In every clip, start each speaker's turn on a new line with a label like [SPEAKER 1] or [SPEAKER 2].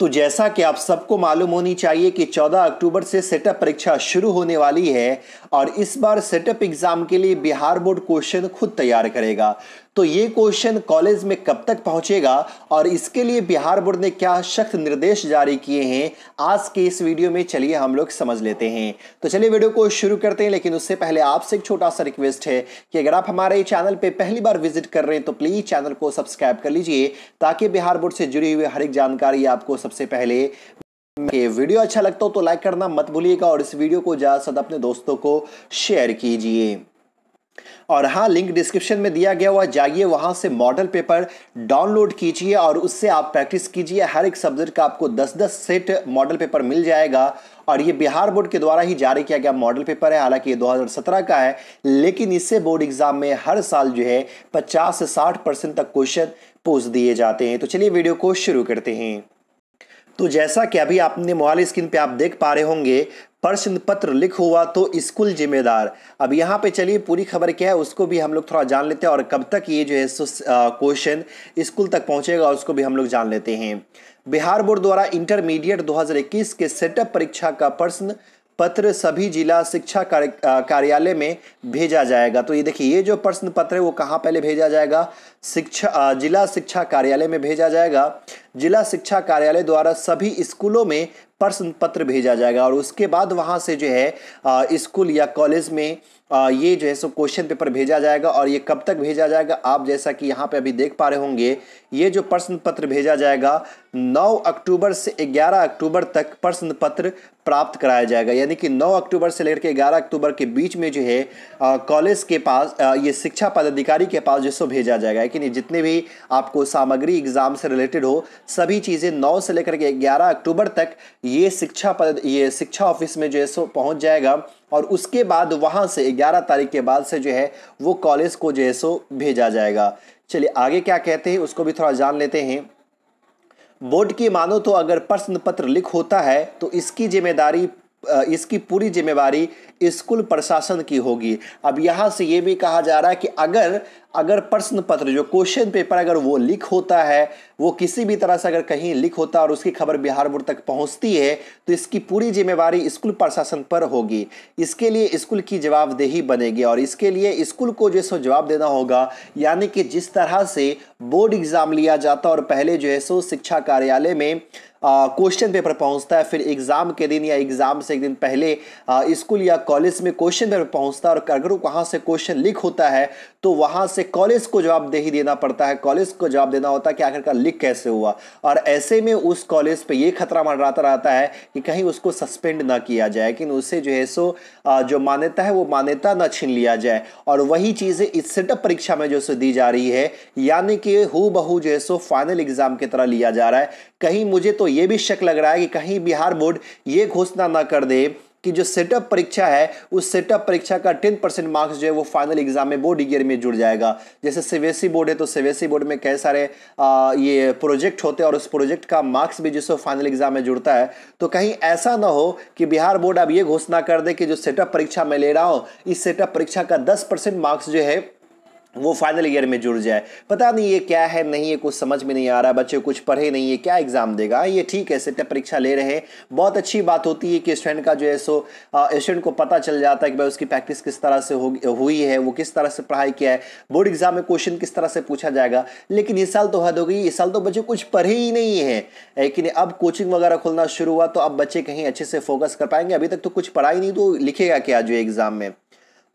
[SPEAKER 1] तो जैसा कि आप सबको मालूम होनी चाहिए कि 14 अक्टूबर से सेटअप परीक्षा शुरू होने वाली है और इस बार सेटअप एग्जाम के लिए बिहार बोर्ड क्वेश्चन खुद तैयार करेगा तो ये क्वेश्चन कॉलेज में कब तक पहुंचेगा और इसके लिए बिहार बोर्ड ने क्या सख्त निर्देश जारी किए हैं आज के इस वीडियो में चलिए हम लोग समझ लेते हैं तो चलिए वीडियो को शुरू करते हैं लेकिन उससे पहले आपसे एक छोटा सा रिक्वेस्ट है कि अगर आप हमारे चैनल पर पहली बार विजिट कर रहे हैं तो प्लीज़ चैनल को सब्सक्राइब कर लीजिए ताकि बिहार बोर्ड से जुड़ी हुई हर एक जानकारी आपको सबसे पहले वीडियो अच्छा लगता हो तो लाइक करना मत भूलिएगा और इस वीडियो को ज़्यादा से ज़्यादा अपने दोस्तों को शेयर कीजिए और हाँ लिंक डिस्क्रिप्शन में दिया गया हुआ जाइए वहाँ से मॉडल पेपर डाउनलोड कीजिए और उससे आप प्रैक्टिस कीजिए हर एक सब्जेक्ट का आपको 10-10 सेट मॉडल पेपर मिल जाएगा और ये बिहार बोर्ड के द्वारा ही जारी किया गया मॉडल पेपर है हालांकि ये 2017 का है लेकिन इससे बोर्ड एग्जाम में हर साल जो है पचास से साठ परसेंट तक क्वेश्चन पूछ दिए जाते हैं तो चलिए वीडियो को शुरू करते हैं तो जैसा कि अभी आपने मोबाइल स्क्रीन पे आप देख पा रहे होंगे प्रश्न पत्र लिख हुआ तो स्कूल जिम्मेदार अब यहाँ पे चलिए पूरी खबर क्या है उसको भी हम लोग थोड़ा जान लेते हैं और कब तक ये जो है क्वेश्चन स्कूल तक पहुँचेगा उसको भी हम लोग जान लेते हैं बिहार बोर्ड द्वारा इंटरमीडिएट 2021 के सेटअप परीक्षा का प्रश्न पत्र सभी जिला शिक्षा कार्यालय में भेजा जाएगा तो ये देखिए ये जो प्रश्न पत्र है वो कहाँ पहले भेजा जाएगा शिक्षा जिला शिक्षा कार्यालय में भेजा जाएगा जिला शिक्षा कार्यालय द्वारा सभी स्कूलों में प्रश्न पत्र भेजा जाएगा और उसके बाद वहाँ से जो है स्कूल या कॉलेज में ये जो है सो क्वेश्चन पेपर भेजा जाएगा और ये कब तक भेजा जाएगा आप जैसा कि यहाँ पे अभी देख पा रहे होंगे ये जो प्रश्न पत्र भेजा जाएगा 9 अक्टूबर से 11 अक्टूबर तक प्रश्न पत्र प्राप्त कराया जाएगा यानी कि 9 अक्टूबर से लेकर के 11 अक्टूबर के बीच में जो है कॉलेज के पास आ, ये शिक्षा पदाधिकारी के पास जो सो भेजा जाएगा नहीं जितने भी आपको सामग्री एग्ज़ाम से रिलेटेड हो सभी चीज़ें नौ से लेकर के ग्यारह अक्टूबर तक ये शिक्षा पद ये शिक्षा ऑफिस में जो है सो पहुँच जाएगा और उसके बाद वहाँ से ग्यारह तारीख के बाद से जो है वो कॉलेज को जो है सो भेजा जाएगा चलिए आगे क्या कहते हैं उसको भी थोड़ा जान लेते हैं बोर्ड की मानो तो अगर प्रश्न पत्र लिख होता है तो इसकी जिम्मेदारी इसकी पूरी जिम्मेवारी स्कूल प्रशासन की होगी अब यहाँ से ये भी कहा जा रहा है कि अगर अगर प्रश्न पत्र जो क्वेश्चन पेपर अगर वो लीक होता है वो किसी भी तरह से अगर कहीं लिख होता और उसकी खबर बिहार बोर्ड तक पहुंचती है तो इसकी पूरी जिम्मेवारी स्कूल प्रशासन पर होगी इसके लिए स्कूल की जवाबदेही बनेगी और इसके लिए स्कूल को जो है जवाब देना होगा यानी कि जिस तरह से बोर्ड एग्ज़ाम लिया जाता और पहले जो है सो शिक्षा कार्यालय में क्वेश्चन पेपर पहुंचता है फिर एग्ज़ाम के दिन या एग्ज़ाम से एक दिन पहले स्कूल या कॉलेज में क्वेश्चन पेपर पहुंचता है और अगर वहाँ से क्वेश्चन लीक होता है तो वहाँ से कॉलेज को जवाबदेही देना पड़ता है कॉलेज को जवाब देना होता है कि आखिरकार लीक कैसे हुआ और ऐसे में उस कॉलेज पे ये खतरा मंडराता रहता है कि कहीं उसको सस्पेंड ना किया जाए कि उससे जो है सो जो मान्यता है वो मान्यता ना छीन लिया जाए और वही चीज़ें इस सेटअप परीक्षा में जो सो दी जा रही है यानी कि हु बहू जो है सो फाइनल एग्ज़ाम की तरह लिया जा रहा है कहीं मुझे तो ये भी शक लग रहा है कि कहीं बिहार बोर्ड ये घोषणा ना कर दे कि जो सेटअप परीक्षा है उस सेटअप परीक्षा का टेन परसेंट मार्क्स जो है वो फाइनल एग्जाम में बोर्ड ईयर में जुड़ जाएगा जैसे सीबीएसई बोर्ड है तो सीबीएसई बोर्ड में कई सारे आ, ये प्रोजेक्ट होते हैं और उस प्रोजेक्ट का मार्क्स भी जिससे फाइनल एग्जाम में जुड़ता है तो कहीं ऐसा ना हो कि बिहार बोर्ड अब ये घोषणा कर दे कि जो सेटअप परीक्षा मैं ले रहा हूँ इस सेटअप परीक्षा का दस मार्क्स जो है वो फाइनल ईयर में जुड़ जाए पता नहीं ये क्या है नहीं ये कुछ समझ में नहीं आ रहा बच्चे कुछ पढ़े नहीं है क्या एग्ज़ाम देगा ये ठीक है सेटअप परीक्षा ले रहे हैं बहुत अच्छी बात होती है कि स्टूडेंट का जो है सो स्टूडेंट को पता चल जाता है कि भाई उसकी प्रैक्टिस किस तरह से हो हुई है वो किस तरह से पढ़ाई किया है बोर्ड एग्ज़ाम में क्वेश्चन किस तरह से पूछा जाएगा लेकिन इस साल तो हद हो गई इस साल तो बच्चे कुछ पढ़े ही नहीं है लेकिन अब कोचिंग वगैरह खुलना शुरू हुआ तो अब बच्चे कहीं अच्छे से फोकस कर पाएंगे अभी तक तो कुछ पढ़ा ही नहीं तो लिखेगा क्या जो एग्ज़ाम में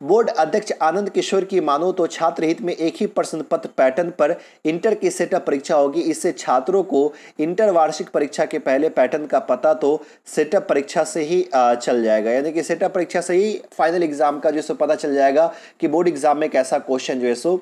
[SPEAKER 1] बोर्ड अध्यक्ष आनंद किशोर की मानो तो छात्र हित में एक ही प्रश्न पत्र पैटर्न पर इंटर की सेटअप परीक्षा होगी इससे छात्रों को इंटर वार्षिक परीक्षा के पहले पैटर्न का पता तो सेटअप परीक्षा से ही चल जाएगा यानी कि सेटअप परीक्षा से ही फाइनल एग्जाम का जो है सो पता चल जाएगा कि बोर्ड एग्जाम में कैसा क्वेश्चन जो है सो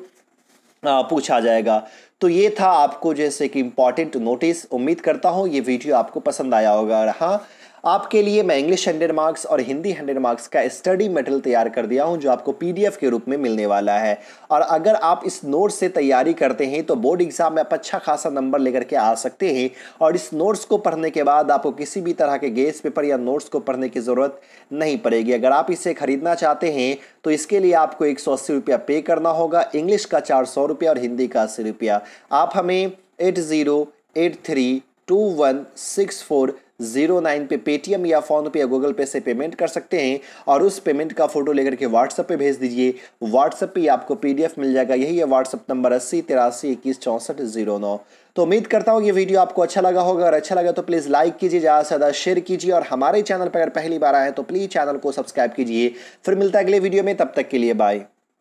[SPEAKER 1] पूछा जाएगा तो ये था आपको जैसे कि इम्पॉर्टेंट नोटिस उम्मीद करता हूँ ये वीडियो आपको पसंद आया होगा और हाँ आपके लिए मैं इंग्लिश हंड्रेड मार्क्स और हिंदी हंड्रेड मार्क्स का स्टडी मटेरियल तैयार कर दिया हूं जो आपको पीडीएफ के रूप में मिलने वाला है और अगर आप इस नोट से तैयारी करते हैं तो बोर्ड एग्जाम में आप अच्छा खासा नंबर लेकर के आ सकते हैं और इस नोट्स को पढ़ने के बाद आपको किसी भी तरह के गेस पेपर या नोट्स को पढ़ने की ज़रूरत नहीं पड़ेगी अगर आप इसे खरीदना चाहते हैं तो इसके लिए आपको एक सौ अस्सी रुपया पे करना होगा इंग्लिश का चार सौ रुपया और हिंदी का अस्सी रुपया आप हमें eight three two one six four zero nine पे पेटीएम या फोन पे या गूगल पे से पेमेंट कर सकते हैं और उस पेमेंट का फ़ोटो लेकर के व्हाट्सअप पे भेज दीजिए व्हाट्सएप पे आपको पीडीएफ मिल जाएगा यही है व्हाट्सअप नंबर अस्सी तिरासी इक्कीस चौंसठ जीरो नौ तो उम्मीद करता हूँ ये वीडियो आपको अच्छा लगा होगा अगर अच्छा लगा तो प्लीज़ लाइक कीजिए ज़्यादा से ज़्यादा शेयर कीजिए और हमारे चैनल पर अगर पहली बार आए तो प्लीज़ चैनल को सब्सक्राइब कीजिए फिर मिलता है अगले वीडियो में तब तक के लिए बाय